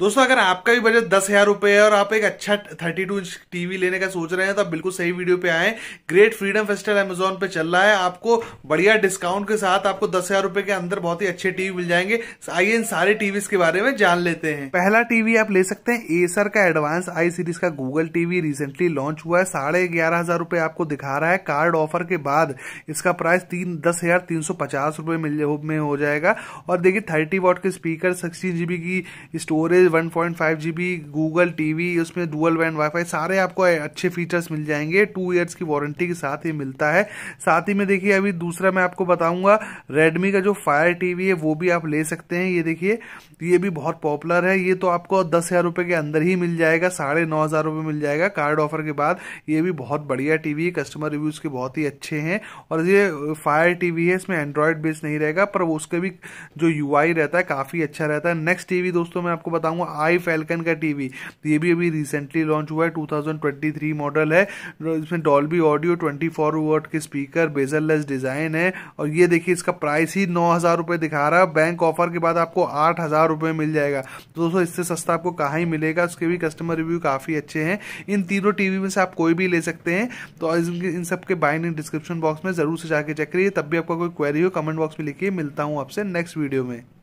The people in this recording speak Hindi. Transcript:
दोस्तों अगर आपका भी बजट दस हजार रुपए है और आप एक अच्छा थर्टी टू इंच टीवी लेने का सोच रहे हैं तो आप बिल्कुल सही वीडियो पे आए ग्रेट फ्रीडम फेस्टिवल एमेजोन पे चल रहा है आपको बढ़िया डिस्काउंट के साथ आपको दस हजार रुपए के अंदर बहुत ही अच्छे टीवी मिल जाएंगे आइए इन सारे टीवी के बारे में जान लेते हैं पहला टीवी आप ले सकते हैं एसर का एडवांस आई सीरीज का गूगल टीवी रिसेंटली लॉन्च हुआ है साढ़े ग्यारह हजार रुपए आपको दिखा रहा है कार्ड ऑफर के बाद इसका प्राइस तीन दस हजार तीन सौ पचास रुपए में हो जाएगा और देखिए थर्टी वॉट के स्पीकर सिक्सटी जीबी की storage storage 1.5 point Google TV उसमें डुअल बैंड वाईफाई सारे आपको अच्छे फीचर्स मिल जाएंगे टू ईयर्स की वारंटी के साथ ही मिलता है साथ ही में देखिए अभी दूसरा मैं आपको बताऊंगा रेडमी का जो फायर टीवी है वो भी आप ले सकते हैं ये देखिए ये भी बहुत पॉपुलर है ये तो आपको दस हजार रुपये के अंदर ही मिल जाएगा साढ़े नौ हजार रुपये मिल जाएगा कार्ड ऑफर के बाद ये भी बहुत बढ़िया टीवी है कस्टमर रिव्यूज के बहुत ही अच्छे हैं और ये फायर टीवी है इसमें एंड्रॉयड बेस्ड नहीं रहेगा पर उसके भी जो यू रहता है काफ़ी अच्छा रहता है नेक्स्ट टीवी दोस्तों मैं आपको बताऊंगा बताऊंगा आई फैल्कन का टीवी ये भी अभी रिसेंटली लॉन्च हुआ है 2023 मॉडल है इसमें Dolby audio 24 four K speaker bezelless design है और ये देखिए इसका प्राइस ही नौ हजार रुपये दिखा रहा है बैंक ऑफर के बाद आपको आठ हजार रुपये मिल जाएगा तो दोस्तों इससे सस्ता आपको कहा ही मिलेगा उसके भी कस्टमर रिव्यू काफ़ी अच्छे हैं इन तीनों टीवी में से आप कोई भी ले सकते हैं तो इन सबके बाइन डिस्क्रिप्शन बॉक्स में ज़रूर से जाके चेक करिए तब भी आपका कोई क्वेरी हो कमेंट बॉक्स में लिखिए मिलता हूँ आपसे नेक्स्ट वीडियो में